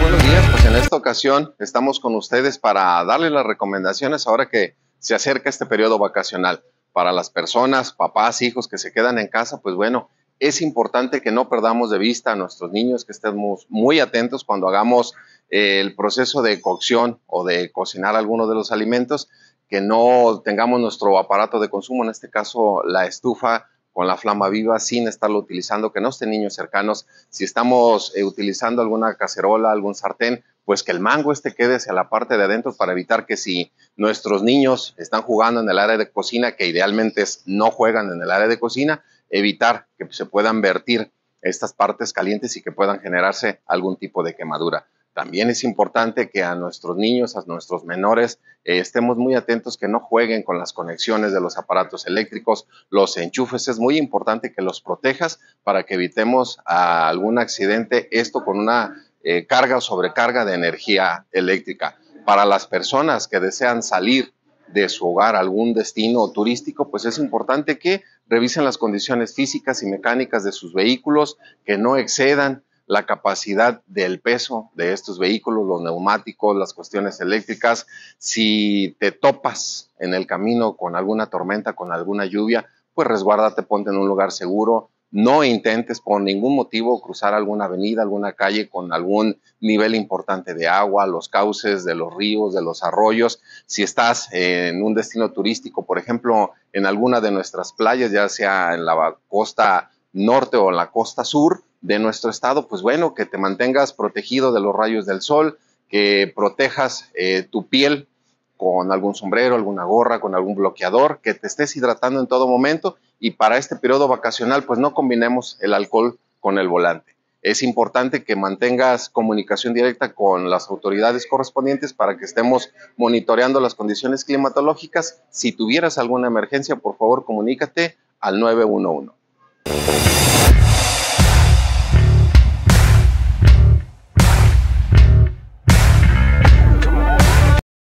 Buenos días. Pues en esta ¿Qué tal? ocasión estamos con ustedes para darle las recomendaciones ahora que se acerca este periodo vacacional. Para las personas, papás, hijos que se quedan en casa, pues bueno, es importante que no perdamos de vista a nuestros niños, que estemos muy atentos cuando hagamos eh, el proceso de cocción o de cocinar alguno de los alimentos, que no tengamos nuestro aparato de consumo, en este caso la estufa con la flama viva sin estarlo utilizando, que no estén niños cercanos. Si estamos eh, utilizando alguna cacerola, algún sartén, pues que el mango este quede hacia la parte de adentro para evitar que si nuestros niños están jugando en el área de cocina, que idealmente no juegan en el área de cocina, evitar que se puedan vertir estas partes calientes y que puedan generarse algún tipo de quemadura. También es importante que a nuestros niños, a nuestros menores, eh, estemos muy atentos que no jueguen con las conexiones de los aparatos eléctricos, los enchufes. Es muy importante que los protejas para que evitemos algún accidente, esto con una eh, carga o sobrecarga de energía eléctrica. Para las personas que desean salir de su hogar a algún destino turístico, pues es importante que revisen las condiciones físicas y mecánicas de sus vehículos, que no excedan la capacidad del peso de estos vehículos, los neumáticos, las cuestiones eléctricas. Si te topas en el camino con alguna tormenta, con alguna lluvia, pues resguárdate, ponte en un lugar seguro. No intentes por ningún motivo cruzar alguna avenida, alguna calle con algún nivel importante de agua, los cauces de los ríos, de los arroyos. Si estás en un destino turístico, por ejemplo, en alguna de nuestras playas, ya sea en la costa norte o en la costa sur, de nuestro estado, pues bueno, que te mantengas protegido de los rayos del sol, que protejas eh, tu piel con algún sombrero, alguna gorra, con algún bloqueador, que te estés hidratando en todo momento y para este periodo vacacional pues no combinemos el alcohol con el volante. Es importante que mantengas comunicación directa con las autoridades correspondientes para que estemos monitoreando las condiciones climatológicas. Si tuvieras alguna emergencia, por favor, comunícate al 911.